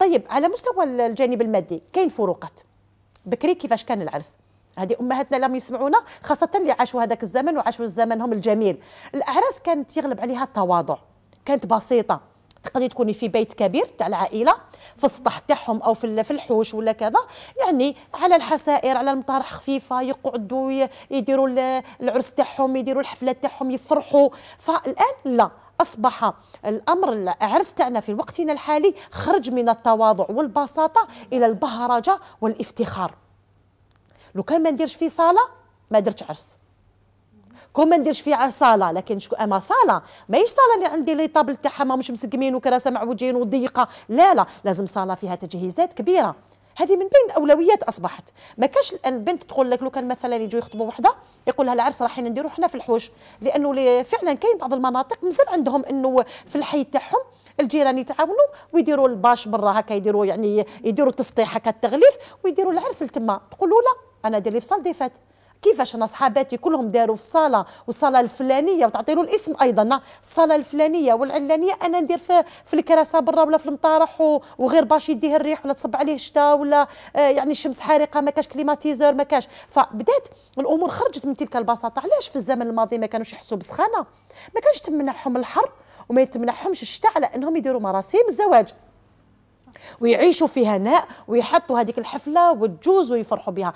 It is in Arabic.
طيب على مستوى الجانب المادي كاين فروقات بكري كيفاش كان العرس هذه امهاتنا لم يسمعونا خاصه اللي عاشوا هذاك الزمن وعاشوا زمنهم الجميل الاعراس كانت يغلب عليها التواضع كانت بسيطه تقدري تكوني في بيت كبير تاع العائله في السطح تاعهم او في في الحوش ولا كذا يعني على الحسائر على المطارح خفيفه يقعدوا يديروا العرس تاعهم يديروا الحفلة تاعهم يفرحوا فالان لا أصبح الأمر العرس تاعنا في وقتنا الحالي خرج من التواضع والبساطة إلى البهرجة والافتخار لو كان ما نديرش في صالة ما درتش عرس كون ما نديرش في صاله لكن شكون اما صاله ماهيش صاله اللي عندي لي طابل تاعها ماهمش مسقمين وكراسه معوجين وضيقه لا لا لازم صاله فيها تجهيزات كبيره هذه من بين الاولويات اصبحت ما كاش البنت تقول لك لو كان مثلا يجوا يخطبوا وحده يقول لها العرس راح نديرو حنا في الحوش لانه فعلا كاين بعض المناطق مازال عندهم انه في الحي تاعهم الجيران يتعاونوا ويديروا الباش برا هكا يديروا يعني يديروا تسطيح هكا التغليف ويديروا العرس لتما تقولوا لا انا دير لي في صال دي فات كيفاش انا صحاباتي كلهم داروا في صاله والصاله الفلانيه وتعطي له الاسم ايضا الصاله الفلانيه والعلانيه انا ندير في, في الكراسه برا ولا في المطارح وغير باش يديه الريح ولا تصب عليه الشتاء ولا آه، يعني الشمس حارقه ما كاش كليماتيزور ما كاش فبدات الامور خرجت من تلك البساطه علاش في الزمن الماضي ما كانوش يحسوا بسخانه ما كانش تمنعهم الحر وما يتمنعهمش الشتاء على انهم يديروا مراسيم الزواج ويعيشوا في هناء ويحطوا هذيك الحفله وتجوز ويفرحوا بها